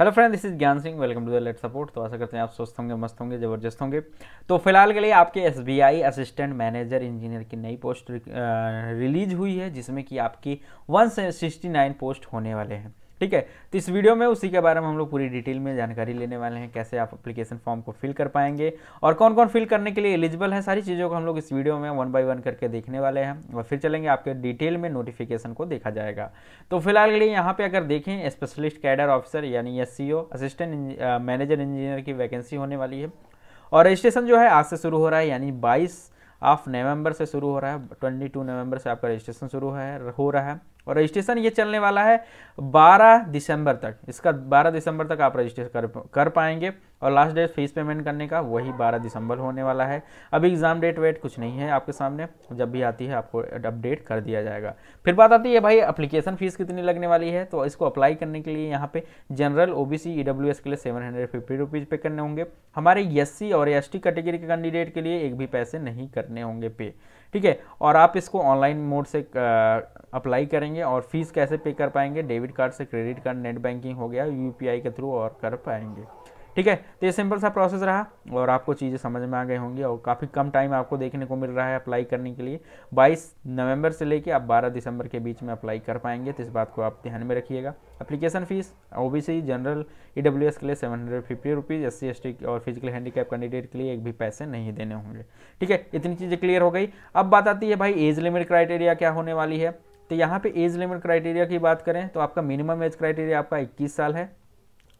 hello friend this is Gyan Singh welcome to the rate support तो ऐसा करते हैं आप स्वस्थ होंगे मस्त होंगे जबरदस्त होंगे तो फिलहाल के लिए आपके एस असिस्टेंट मैनेजर इंजीनियर की नई पोस्ट रिलीज हुई है जिसमें कि आपकी नाइन पोस्ट होने वाले हैं ठीक है तो इस वीडियो में उसी के बारे में हम लोग पूरी डिटेल में जानकारी लेने वाले हैं कैसे आप अप्लीकेशन फॉर्म को फिल कर पाएंगे और कौन कौन फिल करने के लिए एलिजिबल है सारी चीज़ों को हम लोग इस वीडियो में वन बाई वन करके देखने वाले हैं और फिर चलेंगे आपके डिटेल में नोटिफिकेशन को देखा जाएगा तो फिलहाल के लिए यहाँ पर अगर देखें स्पेशलिस्ट कैडर ऑफिसर यानी एस असिस्टेंट मैनेजर इंजीनियर की वैकेंसी होने वाली है और रजिस्ट्रेशन जो है आज से शुरू हो रहा है यानी बाईस ऑफ नवंबर से शुरू हो रहा है 22 नवंबर से आपका रजिस्ट्रेशन शुरू है हो रहा है और रजिस्ट्रेशन ये चलने वाला है 12 दिसंबर तक इसका 12 दिसंबर तक आप रजिस्ट्रेशन कर कर पाएंगे और लास्ट डेट फीस पेमेंट करने का वही 12 दिसंबर होने वाला है अभी एग्ज़ाम डेट वेट कुछ नहीं है आपके सामने जब भी आती है आपको अपडेट कर दिया जाएगा फिर बात आती है भाई अप्लीकेशन फ़ीस कितनी लगने वाली है तो इसको अप्लाई करने के लिए यहाँ पे जनरल ओ बी के लिए सेवन हंड्रेड पे करने होंगे हमारे एस और एस कैटेगरी के कैंडिडेट के लिए एक भी पैसे नहीं करने होंगे पे ठीक है और आप इसको ऑनलाइन मोड से अप्लाई करेंगे और फीस कैसे पे कर पाएंगे डेबिट कार्ड से क्रेडिट कार्ड नेट बैंकिंग हो गया यूपीआई के थ्रू और कर पाएंगे ठीक है तो ये सिंपल सा प्रोसेस रहा और आपको चीज़ें समझ में आ गई होंगी और काफ़ी कम टाइम आपको देखने को मिल रहा है अप्लाई करने के लिए 22 नवंबर से लेके आप 12 दिसंबर के बीच में अप्लाई कर पाएंगे तो इस बात को आप ध्यान में रखिएगा अप्लीकेशन फ़ीस ओ जनरल ई के लिए seven hundred fifty rupees S C और फिजिकल हैंडीकैप कैंडिडेट के लिए एक भी पैसे नहीं देने होंगे ठीक है इतनी चीज़ें क्लियर हो गई अब बात आती है भाई एज लिमिट क्राइटेरिया क्या होने वाली है तो यहाँ पे एज लिमिट क्राइटेरिया की बात करें तो आपका मिनिमम एज क्राइटेरिया आपका 21 साल है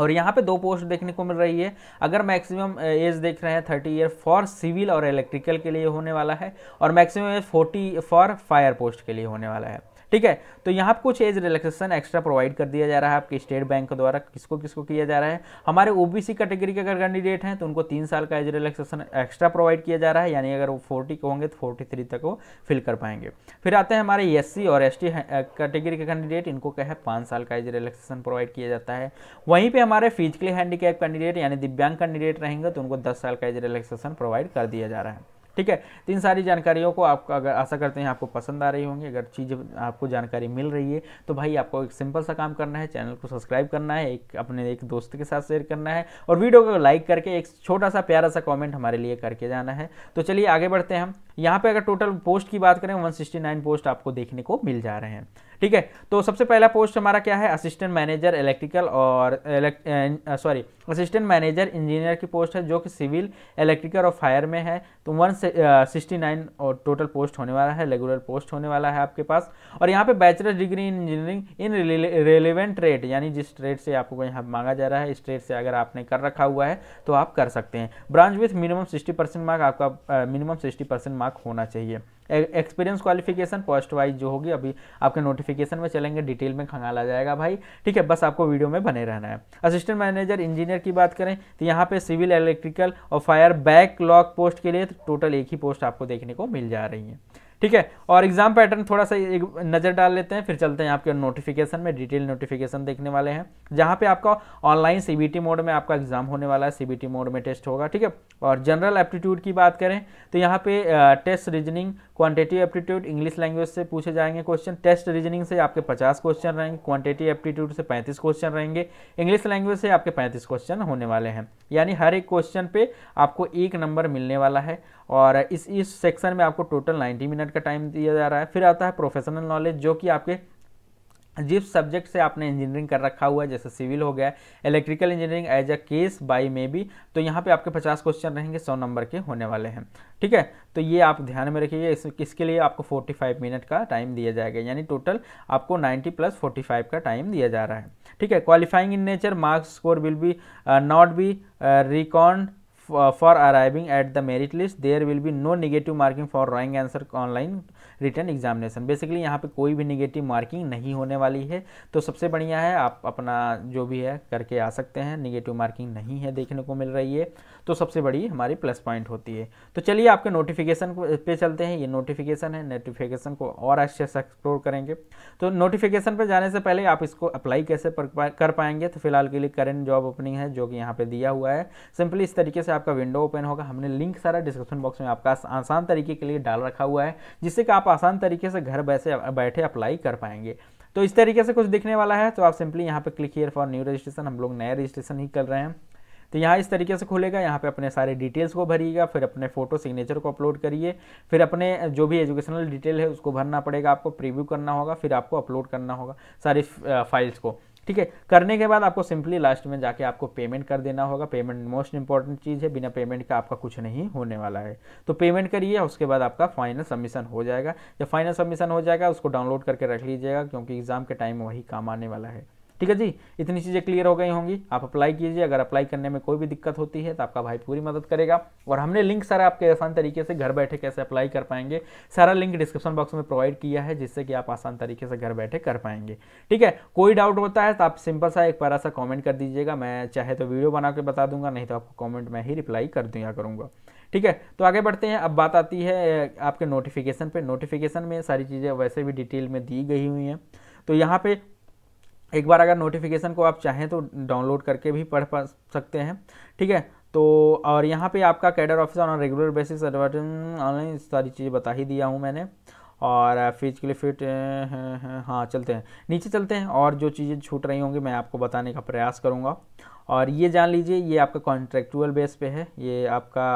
और यहाँ पे दो पोस्ट देखने को मिल रही है अगर मैक्सिमम एज देख रहे हैं थर्टी ईयर फॉर सिविल और इलेक्ट्रिकल के लिए होने वाला है और maximum age forty for fire post के लिए होने वाला है ठीक है तो यहाँ पर कुछ एज रिलैक्सेशन एक्स्ट्रा प्रोवाइड कर दिया जा रहा है आपके स्टेट बैंक के द्वारा किसको किसको किया जा रहा है हमारे ओबीसी कैटेगरी के अगर कैंडिडेट हैं तो उनको तीन साल का एज रिलैक्सेशन एक्स्ट्रा प्रोवाइड किया जा रहा है यानी अगर वो फोर्टी के होंगे तो फोर्टी तक वो फिल कर पाएंगे फिर आते हैं हमारे एस और एस कैटेगरी के कैंडिडेट इनको क्या है पाँच साल का एज रिलैक्सेशन प्रोवाइड किया जाता है वहीं पर हमारे फिजिकली हैंडीकैप कैंडिडेट यानी दिव्यांग कैंडिडेट रहेंगे तो उनको दस साल का एज रिलैक्सेशन प्रोवाइड कर दिया जा रहा है ठीक है तो इन सारी जानकारियों को आपको अगर आशा करते हैं आपको पसंद आ रही होंगी अगर चीज़ आपको जानकारी मिल रही है तो भाई आपको एक सिंपल सा काम करना है चैनल को सब्सक्राइब करना है एक अपने एक दोस्त के साथ शेयर करना है और वीडियो को लाइक करके एक छोटा सा प्यारा सा कॉमेंट हमारे लिए करके जाना है तो चलिए आगे बढ़ते हैं हम यहाँ पे अगर टोटल पोस्ट की बात करें 169 पोस्ट आपको देखने को मिल जा रहे हैं ठीक है तो सबसे पहला पोस्ट हमारा क्या है असिस्टेंट मैनेजर इलेक्ट्रिकल और सॉरी असिस्टेंट मैनेजर इंजीनियर की पोस्ट है जो कि सिविल इलेक्ट्रिकल और फायर में है तो वन सिक्सटी नाइन और टोटल पोस्ट होने वाला है रेगुलर पोस्ट होने वाला है आपके पास और यहाँ पे bachelor degree in engineering in relevant trade यानी जिस ट्रेड से आपको यहाँ मांगा जा रहा है इस ट्रेड से अगर आपने कर रखा हुआ है तो आप कर सकते हैं branch with minimum sixty mark आपका मिनिमम सिक्सटी मार्क मार्क होना चाहिए एक्सपीरियंस क्वालिफिकेशन पोस्ट वाइज जो होगी अभी आपके नोटिफिकेशन में चलेंगे डिटेल में खंगाला जाएगा भाई ठीक है बस आपको वीडियो में बने रहना है असिस्टेंट मैनेजर इंजीनियर की बात करें तो यहाँ पे सिविल इलेक्ट्रिकल और फायर बैक लॉक पोस्ट के लिए तो टोटल एक ही पोस्ट आपको देखने को मिल जा रही है ठीक है और एग्जाम पैटर्न थोड़ा सा एक नज़र डाल लेते हैं फिर चलते हैं आपके नोटिफिकेशन में डिटेल नोटिफिकेशन देखने वाले हैं जहाँ पे आपका ऑनलाइन सीबीटी मोड में आपका एग्जाम होने वाला है सीबीटी मोड में टेस्ट होगा ठीक है और जनरल एप्टीट्यूड की बात करें तो यहाँ पे test reasoning quantity aptitude English language से पूछे जाएंगे क्वेश्चन टेस्ट रीजनिंग से आपके पचास क्वेश्चन रहेंगे क्वान्टिटी एप्टीट्यूड से पैंतीस क्वेश्चन रहेंगे इंग्लिश लैंग्वेज से आपके पैंतीस क्वेश्चन होने वाले हैं यानी हर एक क्वेश्चन पे आपको एक नंबर मिलने वाला है और इस इस सेक्शन में आपको टोटल 90 मिनट का टाइम दिया जा रहा है फिर आता है प्रोफेशनल नॉलेज जो कि आपके जिस सब्जेक्ट से आपने इंजीनियरिंग कर रखा हुआ है जैसे सिविल हो गया electrical engineering as a case by may be तो यहाँ पे आपके 50 क्वेश्चन रहेंगे 100 नंबर के होने वाले हैं ठीक है तो ये आप ध्यान में रखिएगा इस इसके लिए आपको 45 मिनट का टाइम दिया जाएगा यानी टोटल आपको 90 प्लस 45 का टाइम दिया जा रहा है ठीक है qualifying in nature marks score will be not be reckoned Uh, for arriving at the merit list there will be no negative marking for wrong answer online written examination basically यहाँ पे कोई भी निगेटिव मार्किंग नहीं होने वाली है तो सबसे बढ़िया है आप अपना जो भी है करके आ सकते हैं निगेटिव मार्किंग नहीं है देखने को मिल रही है तो सबसे बड़ी हमारी प्लस पॉइंट होती है तो चलिए आपके नोटिफिकेशन पे चलते हैं ये नोटिफिकेशन है नोटिफिकेशन को और अच्छे से एक्सप्लोर करेंगे तो नोटिफिकेशन पर जाने से पहले आप इसको अप्लाई कैसे कर पाएंगे तो फिलहाल के लिए करेंट जॉब ओपनिंग है जो कि यहाँ पर दिया हुआ है सिंपली इस तरीके से आप आपका विंडो ओपन होगा हमने लिंक सारा डिस्क्रिप्शन बॉक्स में आपका आसान तरीके के लिए डाल रखा हुआ है जिससे कि आप आसान तरीके से घर बैसे बैठे अप्लाई कर पाएंगे तो इस तरीके से कुछ दिखने वाला है तो आप सिंपली यहाँ पर click here for new registration हम लोग नया रजिस्ट्रेशन ही कर रहे हैं तो यहाँ इस तरीके से खुलेगा यहाँ पे अपने सारे डिटेल्स को भरिएगा फिर अपने फोटो सिग्नेचर को अपलोड करिए फिर अपने जो भी एजुकेशनल डिटेल है उसको भरना पड़ेगा आपको प्रीव्यू करना होगा फिर आपको अपलोड करना होगा सारी फाइल्स को ठीक है करने के बाद आपको सिंपली लास्ट में जाके आपको पेमेंट कर देना होगा पेमेंट मोस्ट इंपॉर्टेंट चीज़ है बिना पेमेंट का आपका कुछ नहीं होने वाला है तो पेमेंट करिए उसके बाद आपका फाइनल सबमिशन हो जाएगा जब फाइनल सबमिशन हो जाएगा उसको डाउनलोड करके रख लीजिएगा क्योंकि एग्ज़ाम के टाइम वही काम आने वाला है ठीक है जी इतनी चीज़ें क्लियर हो गई होंगी आप अप्लाई कीजिए अगर अप्लाई करने में कोई भी दिक्कत होती है तो आपका भाई पूरी मदद करेगा और हमने लिंक सारा आपके आसान तरीके से घर बैठे कैसे अप्लाई कर पाएंगे सारा लिंक डिस्क्रिप्शन बॉक्स में प्रोवाइड किया है जिससे कि आप आसान तरीके से घर बैठे कर पाएंगे ठीक है कोई डाउट होता है तो आप सिंपल सा एक बार सा कॉमेंट कर दीजिएगा मैं चाहे तो वीडियो बना के बता दूंगा नहीं तो आपको कॉमेंट में ही रिप्लाई कर दिया करूँगा ठीक है तो आगे बढ़ते हैं अब बात आती है आपके नोटिफिकेशन पर नोटिफिकेशन में सारी चीज़ें वैसे भी डिटेल में दी गई हुई हैं तो यहाँ पे एक बार अगर नोटिफिकेशन को आप चाहें तो डाउनलोड करके भी पढ़ पा सकते हैं ठीक है तो और यहाँ पे आपका cadre officer on regular basis advertisement online सारी चीज़ें बता ही दिया हूँ मैंने और फिजिकली uh, फिट हाँ चलते हैं नीचे चलते हैं और जो चीज़ें छूट रही होंगी मैं आपको बताने का प्रयास करूँगा और ये जान लीजिए ये आपका कॉन्ट्रेक्चुअल बेस पे है ये आपका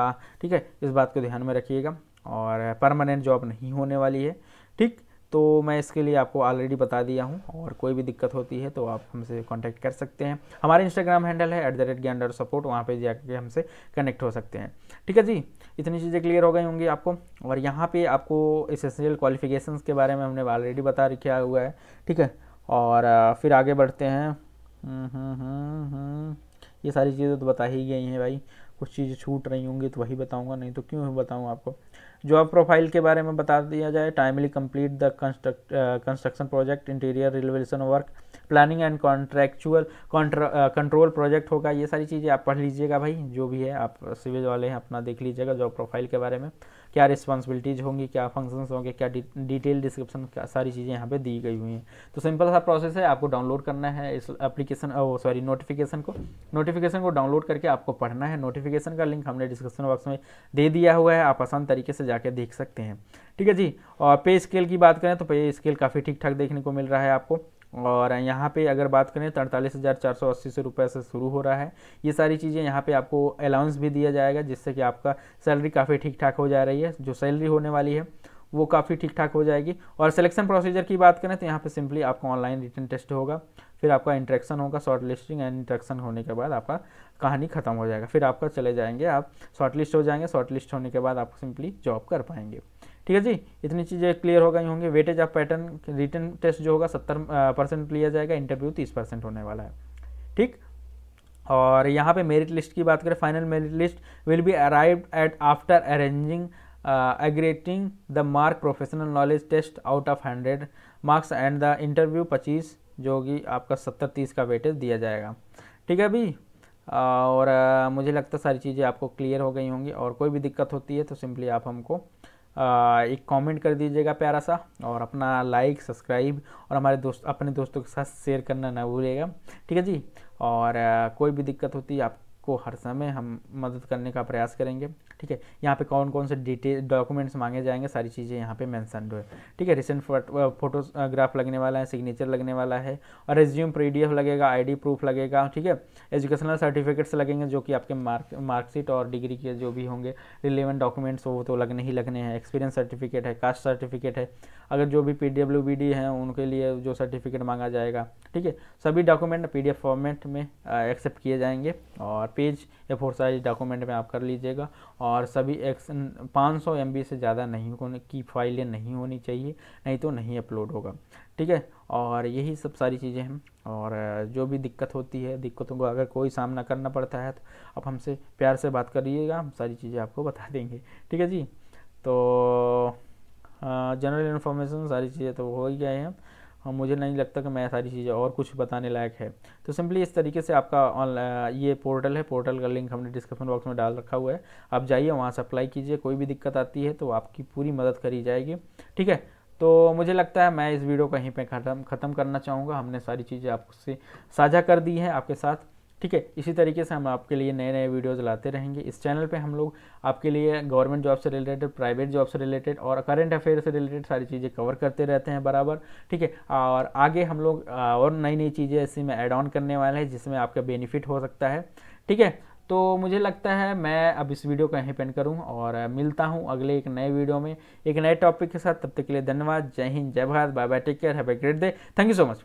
ठीक है इस बात को ध्यान में रखिएगा और परमानेंट uh, जॉब नहीं होने वाली है ठीक तो मैं इसके लिए आपको ऑलरेडी बता दिया हूँ और कोई भी दिक्कत होती है तो आप हमसे कॉन्टैक्ट कर सकते हैं हमारे इंस्टाग्राम हैंडल है at the rate Gyan support वहाँ पर जाके हमसे कनेक्ट हो सकते हैं ठीक है जी इतनी चीज़ें क्लियर हो गई होंगी आपको और यहाँ पर आपको एसेंशियल क्वालिफिकेशंस के बारे में हमने ऑलरेडी बता रखा हुआ है ठीक है और फिर आगे बढ़ते हैं हम्म, हम्म, हम्म, ये सारी चीज़ें तो बता ही गई हैं भाई कुछ चीज़ें छूट रही होंगी तो वही बताऊंगा नहीं तो क्यों बताऊँ आपको जॉब प्रोफाइल के बारे में बता दिया जाए timely complete the construction project interior renovation work planning and contractual control project होगा ये सारी चीज़ें आप पढ़ लीजिएगा भाई जो भी है आप सिविल वाले हैं अपना देख लीजिएगा जॉब प्रोफाइल के बारे में क्या रिस्पॉन्सिबिलिटीज़ होंगी क्या फंक्शंस होंगे क्या डिटेल डिस्क्रिप्शन क्या सारी चीज़ें यहाँ पे दी गई हुई हैं तो सिंपल सा प्रोसेस है आपको डाउनलोड करना है इस एप्लीकेशन सॉरी नोटिफिकेशन को नोटिफिकेशन को डाउनलोड करके आपको पढ़ना है नोटिफिकेशन का लिंक हमने डिस्क्रिप्शन बॉक्स में दे दिया हुआ है आप आसान तरीके से जाके देख सकते हैं ठीक है जी और पे स्केल की बात करें तो पे स्केल काफ़ी ठीक ठाक देखने को मिल रहा है आपको और यहाँ पे अगर बात करें तो अड़तालीस हज़ार चार सौ अस्सी से रुपये से शुरू हो रहा है ये सारी चीज़ें यहाँ पे आपको अलाउंस भी दिया जाएगा जिससे कि आपका सैलरी काफ़ी ठीक ठाक हो जा रही है जो सैलरी होने वाली है वो काफ़ी ठीक ठाक हो जाएगी और सिलेक्शन प्रोसीजर की बात करें तो यहाँ पे सिंपली आपका ऑनलाइन रिटर्न टेस्ट होगा फिर आपका इंट्रैक्शन होगा शॉर्ट लिस्टिंग एंड इंट्रैक्शन होने के बाद आपका कहानी खत्म हो जाएगा फिर आपका चले जाएंगे आप शॉर्ट लिस्ट हो जाएंगे शॉर्ट लिस्ट होने के बाद आप सिंपली जॉब कर पाएंगे ठीक है जी इतनी चीज़ें क्लियर हो गई होंगी weightage of pattern written test जो होगा सत्तर परसेंट लिया जाएगा इंटरव्यू तीस परसेंट होने वाला है ठीक और यहाँ पे मेरिट लिस्ट की बात करें final merit list will be arrive at after arranging aggregating the mark professional knowledge test out of hundred marks and the interview पच्चीस जो कि आपका सत्तर तीस का वेटेज दिया जाएगा ठीक है अभी और मुझे लगता सारी चीज़ें आपको क्लियर हो गई होंगी और कोई भी दिक्कत होती है तो सिंपली आप हमको एक कमेंट कर दीजिएगा प्यारा सा और अपना लाइक सब्सक्राइब और हमारे दोस्त अपने दोस्तों के साथ शेयर करना ना भूलिएगा ठीक है जी और कोई भी दिक्कत होती है आपको हर समय हम मदद करने का प्रयास करेंगे ठीक है यहाँ पे कौन कौन से डिटेल डॉक्यूमेंट्स मांगे जाएंगे सारी चीज़ें यहाँ पे मैंसन है ठीक है रिसेंट फोटोग्राफ uh, लगने वाला है सिग्नेचर लगने वाला है और रेज्यूम पीडीएफ लगेगा आई प्रूफ लगेगा ठीक है एजुकेशनल सर्टिफिकेट्स लगेंगे जो कि आपके मार्क मार्कशीट और डिग्री के जो भी होंगे रिलेवेंट डॉक्यूमेंट्स वो तो लगने ही लगने हैं एक्सपीरियंस सर्टिफिकेट है कास्ट सर्टिफिकेट है अगर जो भी पी डी हैं उनके लिए जो सर्टिफिकेट मांगा जाएगा ठीक है सभी डॉक्यूमेंट पी फॉर्मेट में एक्सेप्ट किए जाएंगे और पेज या फोर साइज डॉक्यूमेंट में आप कर लीजिएगा और सभी एक्स पाँच सौ एम से ज़्यादा नहीं होने की फाइलें नहीं होनी चाहिए नहीं तो नहीं अपलोड होगा ठीक है और यही सब सारी चीज़ें हैं और जो भी दिक्कत होती है दिक्कतों को अगर कोई सामना करना पड़ता है तो आप हमसे प्यार से बात करिएगा हम सारी चीज़ें आपको बता देंगे ठीक है जी तो जनरल इन्फॉर्मेशन सारी चीज़ें तो हो ही गए हैं और मुझे नहीं लगता कि मैं सारी चीज़ें और कुछ बताने लायक है तो सिंपली इस तरीके से आपका ऑन ये पोर्टल है पोर्टल का लिंक हमने डिस्क्रिप्शन बॉक्स में डाल रखा हुआ है आप जाइए वहाँ से अप्लाई कीजिए कोई भी दिक्कत आती है तो आपकी पूरी मदद करी जाएगी ठीक है तो मुझे लगता है मैं इस वीडियो को यहीं पे ख़त्म ख़त्म करना चाहूँगा हमने सारी चीज़ें आपसे साझा कर दी है आपके साथ ठीक है इसी तरीके से हम आपके लिए नए नए वीडियोज़ लाते रहेंगे इस चैनल पे हम लोग आपके लिए गवर्नमेंट जॉब से रिलेटेड प्राइवेट जॉब से रिलेटेड और करंट अफेयर से रिलेटेड सारी चीज़ें कवर करते रहते हैं बराबर ठीक है और आगे हम लोग और नई नई चीज़ें इसी में एड ऑन करने वाले हैं जिसमें आपका बेनिफिट हो सकता है ठीक है तो मुझे लगता है मैं अब इस वीडियो को यहीं पेन करूँ और मिलता हूँ अगले एक नए वीडियो में एक नए टॉपिक के साथ तब तक के लिए धन्यवाद Jai Hind Jai Bharat bye bye take care have a great day thank you so much